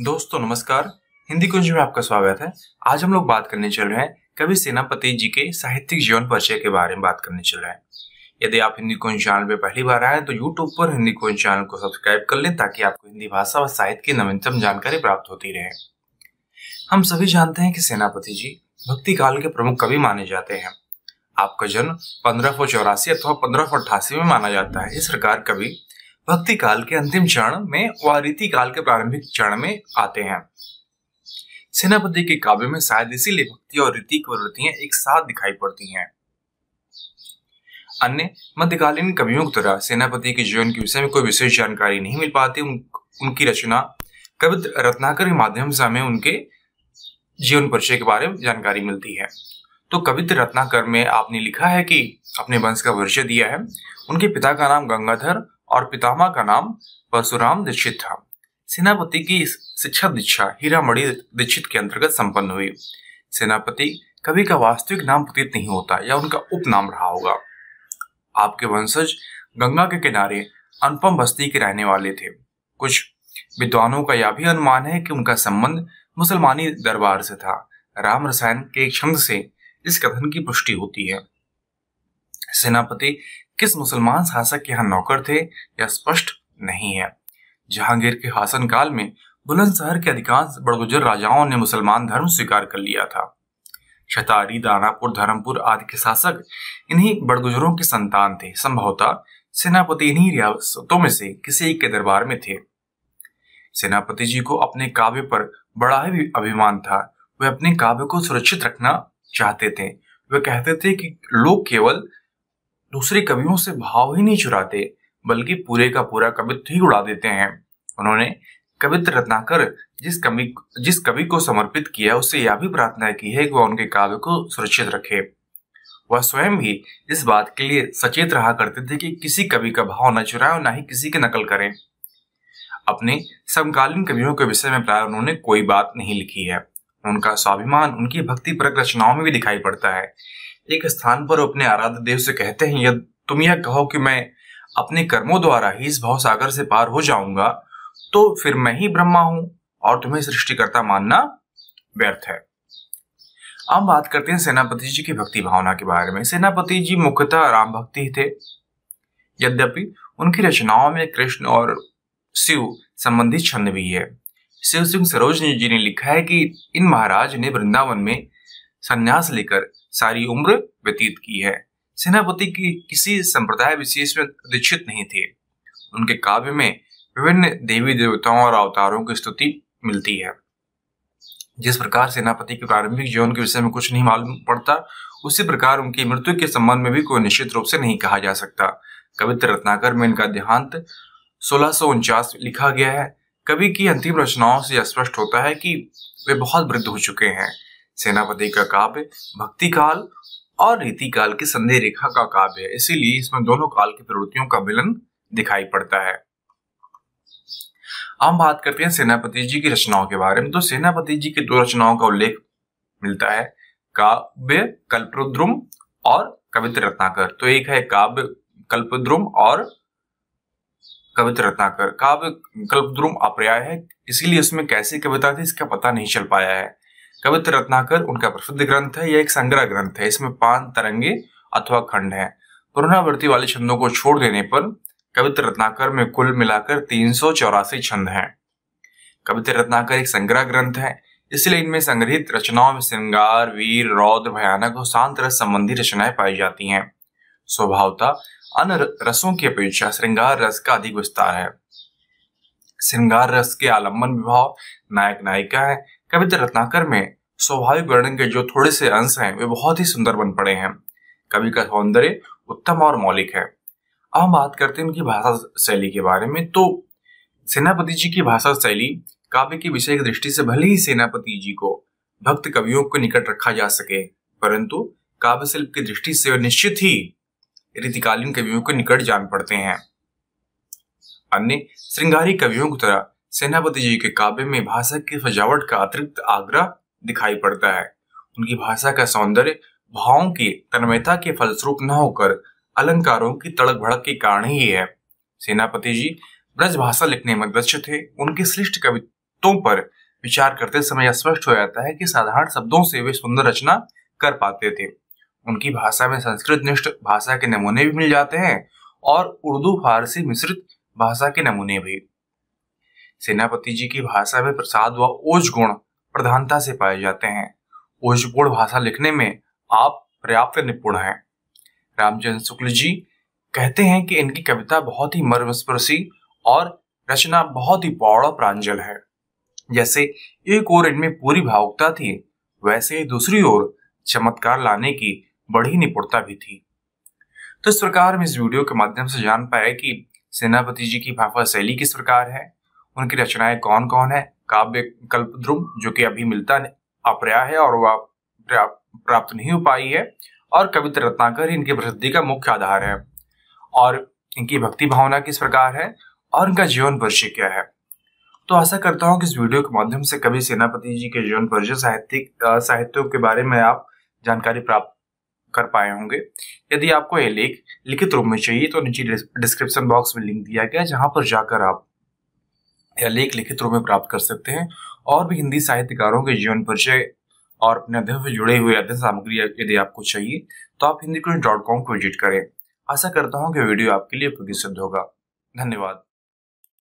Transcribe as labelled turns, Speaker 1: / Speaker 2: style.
Speaker 1: दोस्तों नमस्कार हिंदी कुंज में आपका स्वागत है आज हम लोग बात करने चल रहे हैं कवि सेनापति जी के साहित्यिक जीवन परिचय के बारे में बात करने चल रहे हैं यदि आप हिंदी कुंज चैनल पर पहली बार आए तो यूट्यूब पर हिंदी कुंज चैनल को सब्सक्राइब कर लें ताकि आपको हिंदी भाषा और साहित्य की नवीनतम जानकारी प्राप्त होती रहे हम सभी जानते हैं कि सेनापति जी भक्ति काल के प्रमुख कवि माने जाते हैं आपका जन्म पंद्रह सौ चौरासी अथवा पंद्रह सौ अट्ठासी में माना जाता है इस प्रकार कवि भक्ति काल के अंतिम चरण में व रीति काल के प्रारंभिक चरण में आते हैं सेनापति के काव्य में शायद इसीलिए भक्ति और रीति की प्रवृत्तियां एक साथ दिखाई पड़ती हैं अन्य मध्यकालीन कवियों की तरह सेनापति के जीवन के विषय में कोई विशेष जानकारी नहीं मिल पाती उन, उनकी रचना कवि रत्नाकर के माध्यम से हमें उनके जीवन परिचय के बारे में जानकारी मिलती है तो कवित्र रत्नाकर में आपने लिखा है कि अपने वंश का वर्ष दिया है उनके पिता का नाम गंगाधर और पितामा का नाम परशुराम दीक्षित था सेनापति की शिक्षा दीक्षा हीरामणि दीक्षित के अंतर्गत संपन्न हुई सेनापति कवि का वास्तविक नाम प्रतीत नहीं होता या उनका उपनाम रहा होगा आपके वंशज गंगा के किनारे अनुपम बस्ती के रहने वाले थे कुछ विद्वानों का यह भी अनुमान है कि उनका संबंध मुसलमानी दरबार से था राम रसायन के एक छंद से इस कथन की पुष्टि होती है सेनापति किस मुसलमान शासक के यहाँ नौकर थे यह स्पष्ट नहीं है जहांगीर के शासन काल में बुलंदशहर के अधिकांश बड़गुजर राजाओं ने मुसलमान धर्म स्वीकार कर लिया था छतारी दानापुर धर्मपुर आदि के शासक इन्हीं बड़गुजरों के संतान थे संभवतः सेनापति इन्हीं रियासतों में से किसी एक के दरबार में थे सेनापति जी को अपने काव्य पर बड़ा ही अभिमान था वे अपने काव्य को सुरक्षित रखना चाहते थे वे कहते थे कि लोग केवल दूसरे कवियों से भाव ही नहीं चुराते बल्कि पूरे का पूरा कवित्व ही उड़ा देते हैं उन्होंने कवित्व रत्नाकर जिस कवि जिस कवि को समर्पित किया उससे यह भी प्रार्थना की है कि वह उनके काव्य को सुरक्षित रखे वह स्वयं भी इस बात के लिए सचेत रहा करते थे कि किसी कवि का भाव न चुराए और न ही किसी की नकल करें अपने समकालीन कवियों के विषय में प्राय उन्होंने कोई बात नहीं लिखी है उनका स्वाभिमान उनकी भक्ति परक रचनाओं में भी दिखाई पड़ता है एक स्थान पर अपने आराध्य देव से कहते हैं यद तुम यह कहो कि मैं अपने कर्मों द्वारा ही इस भाव सागर से पार हो जाऊंगा तो फिर मैं ही ब्रह्मा हूं और तुम्हें सृष्टिकर्ता मानना व्यर्थ है अब बात करते हैं सेनापति जी की भक्ति भावना के बारे में सेनापति जी मुख्यतः राम भक्ति थे यद्यपि उनकी रचनाओं में कृष्ण और शिव संबंधी छंद भी है शिव सिंह सरोजनी जी ने लिखा है कि इन महाराज ने वृंदावन में संन्यास लेकर सारी उम्र व्यतीत की है सेनापति की किसी संप्रदाय विशेष में दीक्षित नहीं थे उनके काव्य में विभिन्न देवी देवताओं और अवतारों की स्तुति मिलती है जिस प्रकार सेनापति के प्रारंभिक जीवन के विषय में कुछ नहीं मालूम पड़ता उसी प्रकार उनकी मृत्यु के संबंध में भी कोई निश्चित रूप से नहीं कहा जा सकता कवित्र रत्नाकर में इनका देहांत सोलह लिखा गया है कवि की अंतिम रचनाओं से स्पष्ट होता है कि वे बहुत वृद्ध हो चुके हैं सेनापति का काव्य भक्ति काल और रीति काल की संदेह रेखा का काव्य है इसीलिए इसमें दोनों काल की प्रवृत्तियों का मिलन दिखाई पड़ता है हम बात करते हैं सेनापति जी की रचनाओं के बारे में तो सेनापति जी की दो रचनाओं का उल्लेख मिलता है काव्य कल्पद्रुम और कवित्र रत्नाकर तो एक है काव्य कल्पद्रुम और कवित रत्नाकर काव्य कल्पद्रुम अपर्याय है इसीलिए उसमें कैसी कविता थी इसका पता नहीं चल पाया है कवित रत्नाकर उनका प्रसिद्ध ग्रंथ है यह एक संग्रह ग्रंथ है इसमें पांच तरंगे अथवा खंड है पुनरावृत्ति वाले छंदों को छोड़ देने पर कवित रत्नाकर में कुल मिलाकर तीन सौ चौरासी छंद हैं कवित रत्नाकर एक संग्रह ग्रंथ है इसलिए इनमें संग्रहित रचनाओं में श्रृंगार वीर रौद्र भयानक और शांत रस संबंधी रचनाएं पाई जाती हैं स्वभावता अन्य रसों की अपेक्षा श्रृंगार रस का अधिक विस्तार है श्रृंगार रस के आलम्बन विभाव नायक नायिका है कविता रत्नाकर में स्वाभाविक वर्णन के जो थोड़े से अंश हैं वे बहुत ही सुंदर बन पड़े हैं कवि का सौंदर्य उत्तम और मौलिक है अब हम बात करते हैं उनकी भाषा शैली के बारे में तो सेनापति जी की भाषा शैली काव्य के विषय की दृष्टि से भले ही सेनापति जी को भक्त कवियों के निकट रखा जा सके परंतु काव्य शिल्प की दृष्टि से निश्चित ही रीतिकालीन कवियों के निकट जान पड़ते हैं अन्य श्रृंगारी कवियों की तरह सेनापति जी के काव्य में भाषा की सजावट का अतिरिक्त आग्रह दिखाई पड़ता है उनकी भाषा का सौंदर्य भावों की तन्मयता के फलस्वरूप न होकर अलंकारों की तड़क भड़क के कारण ही है सेनापति जी ब्रज भाषा लिखने में दक्ष थे उनके श्रेष्ठ कवित्वों पर विचार करते समय स्पष्ट हो जाता है कि साधारण शब्दों से वे सुंदर रचना कर पाते थे उनकी भाषा में संस्कृत निष्ठ भाषा के नमूने भी मिल जाते हैं और उर्दू फारसी मिश्रित भाषा के नमूने भी सेनापति जी की भाषा में प्रसाद व ओज गुण प्रधानता से पाए जाते हैं ओजपूर्ण भाषा लिखने में आप पर्याप्त निपुण हैं रामचंद्र शुक्ल जी कहते हैं कि इनकी कविता बहुत ही मर्मस्पर्शी और रचना बहुत ही पौड़ प्रांजल है जैसे एक ओर इनमें पूरी भावुकता थी वैसे ही दूसरी ओर चमत्कार लाने की बड़ी निपुणता भी थी तो इस प्रकार हम इस वीडियो के माध्यम से जान पाए कि सेनापति जी की भाफा शैली किस प्रकार है उनकी रचनाएं कौन कौन है काव्य कल्पद्रुम जो कि अभी मिलता अप्रया है और वह प्राप्त नहीं हो पाई है और कविता रत्नाकर इनकी प्रसिद्धि का मुख्य आधार है और इनकी भक्ति भावना किस प्रकार है और इनका जीवन परिचय क्या है तो आशा करता हूँ कि इस वीडियो के माध्यम से कवि सेनापति जी के जीवन परिचय साहित्य साहित्यों के बारे में आप जानकारी प्राप्त कर पाए होंगे यदि आपको यह लेख लिखित रूप में चाहिए तो नीचे डिस्क्रिप्शन बॉक्स में लिंक दिया गया जहां पर जाकर आप यह लेख लिखित रूप में प्राप्त कर सकते हैं और भी हिंदी साहित्यकारों के जीवन परिचय और अपने अध्ययन से जुड़े हुए अध्ययन सामग्री यदि आपको चाहिए तो आप हिंदी को विजिट करें आशा करता हूँ कि वीडियो आपके लिए उपयोगी सिद्ध होगा धन्यवाद